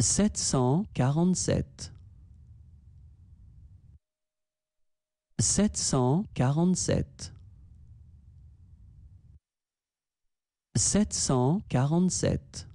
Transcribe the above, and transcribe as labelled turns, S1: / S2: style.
S1: sept cent quarante-sept sept cent quarante-sept sept cent quarante-sept